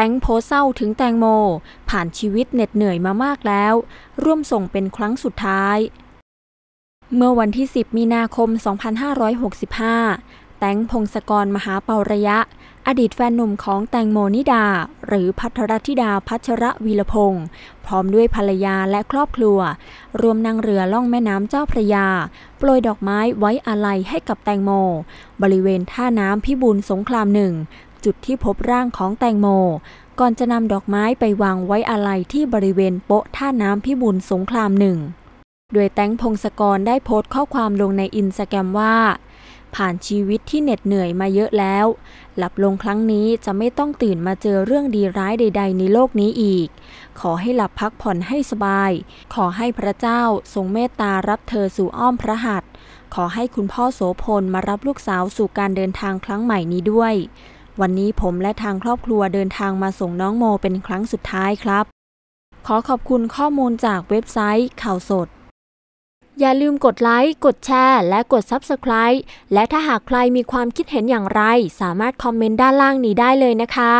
แตงโพเศร้าถึงแตงโม ผ่านชีวิตเหน็ดเหนื่อยมามากแล้ว ร่วมส่งเป็นครั้งสุดท้าย เมื่อวันที่ 10 มีนาคม 2565 แตงพงศกรมหาเปาระยะ อดีตแฟนหนุ่มของแตงโมนิดา หรือพัทรธิดาพัชระวีรพงศ์พร้อมด้วยภรรยาและครอบครัว รวมนั่งเรือล่องแม่น้ำเจ้าพระยาโปรยดอกไม้ไว้อาลัยให้กับแตงโมบริเวณท่าน้ำพิบูลสงครามหนึ่งจุดที่พบร่างของแตงโม ก่อนจะนำดอกไม้ไปวางไว้อาลัยที่บริเวณโป๊ะท่าน้ำพิบูลสงครามหนึ่ง โดยแตงพงศกรได้โพสต์ข้อความลงในอินสตาแกรมว่า ผ่านชีวิตที่เหน็ดเหนื่อยมาเยอะแล้ว หลับลงครั้งนี้จะไม่ต้องตื่นมาเจอเรื่องดีร้ายใดๆในโลกนี้อีก ขอให้หลับพักผ่อนให้สบาย ขอให้พระเจ้า ทรงเมตตารับเธอสู่อ้อมพระหัตถ์ ขอให้คุณพ่อโสพลมารับลูกสาวสู่การเดินทางครั้งใหม่นี้ด้วยวันนี้ผมและทางครอบครัวเดินทางมาส่งน้องโมเป็นครั้งสุดท้ายครับ ขอขอบคุณข้อมูลจากเว็บไซต์ข่าวสด อย่าลืมกดไลค์ กดแชร์ และกด Subscribe และถ้าหากใครมีความคิดเห็นอย่างไร สามารถคอมเมนต์ด้านล่างนี้ได้เลยนะคะ